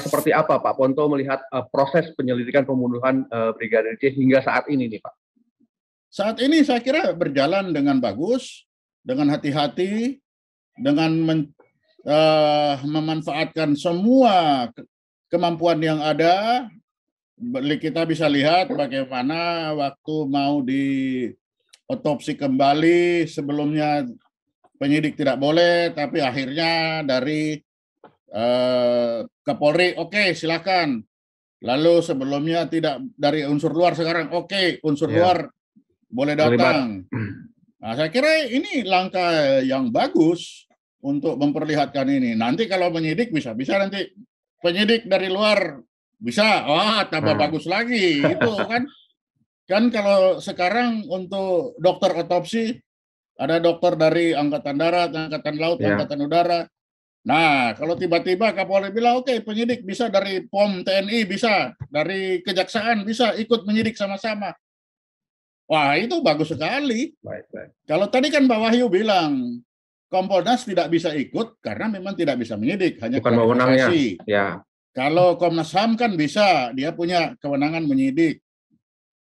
seperti apa Pak Ponto melihat uh, proses penyelidikan pembunuhan uh, Brigadir C hingga saat ini nih Pak? Saat ini saya kira berjalan dengan bagus, dengan hati-hati, dengan men, uh, memanfaatkan semua ke kemampuan yang ada. Kita bisa lihat bagaimana waktu mau di otopsi kembali sebelumnya penyidik tidak boleh, tapi akhirnya dari Eh, Kapolri, oke okay, silakan. Lalu sebelumnya tidak dari unsur luar sekarang, oke okay, unsur ya. luar boleh datang. Nah, saya kira ini langkah yang bagus untuk memperlihatkan ini. Nanti kalau penyidik bisa, bisa nanti penyidik dari luar bisa, wah tambah hmm. bagus lagi itu kan. Kan kalau sekarang untuk dokter otopsi ada dokter dari angkatan darat, angkatan laut, ya. angkatan udara. Nah, kalau tiba-tiba Kapolri bilang, oke okay, penyidik bisa dari POM TNI, bisa dari kejaksaan, bisa ikut menyidik sama-sama. Wah, itu bagus sekali. Baik, baik. Kalau tadi kan Pak Wahyu bilang, Kompolnas tidak bisa ikut karena memang tidak bisa menyidik, hanya Bukan kewenangannya. Ya. Kalau Komnas HAM kan bisa, dia punya kewenangan menyidik.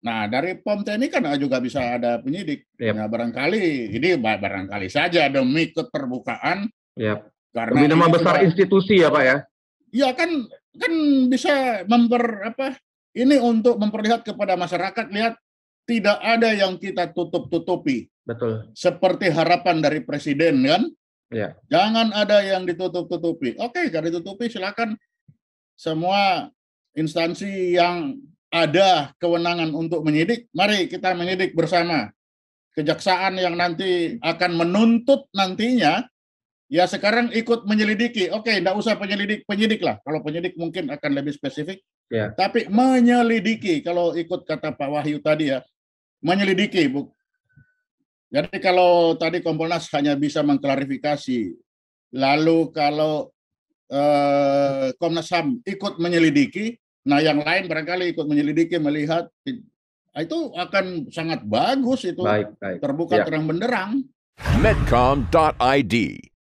Nah, dari POM TNI kan juga bisa ada penyidik. Yep. Nah, barangkali ini barangkali saja demi keterbukaan. Yep karena nama besar juga, institusi ya Pak ya? Iya kan kan bisa memper apa ini untuk memperlihat kepada masyarakat lihat tidak ada yang kita tutup-tutupi. Betul. Seperti harapan dari presiden kan? Ya. Jangan ada yang ditutup-tutupi. Oke, kalau ditutupi silakan semua instansi yang ada kewenangan untuk menyidik, mari kita menyidik bersama. Kejaksaan yang nanti akan menuntut nantinya Ya sekarang ikut menyelidiki. Oke, tidak usah penyelidik, penyidik lah. Kalau penyidik mungkin akan lebih spesifik. Ya. Tapi menyelidiki, kalau ikut kata Pak Wahyu tadi ya, menyelidiki. Bu. Jadi kalau tadi Kompolnas hanya bisa mengklarifikasi, lalu kalau eh, Komnas HAM ikut menyelidiki, nah yang lain barangkali ikut menyelidiki, melihat, nah, itu akan sangat bagus itu baik, baik. terbuka ya. terang benderang. Medcom.id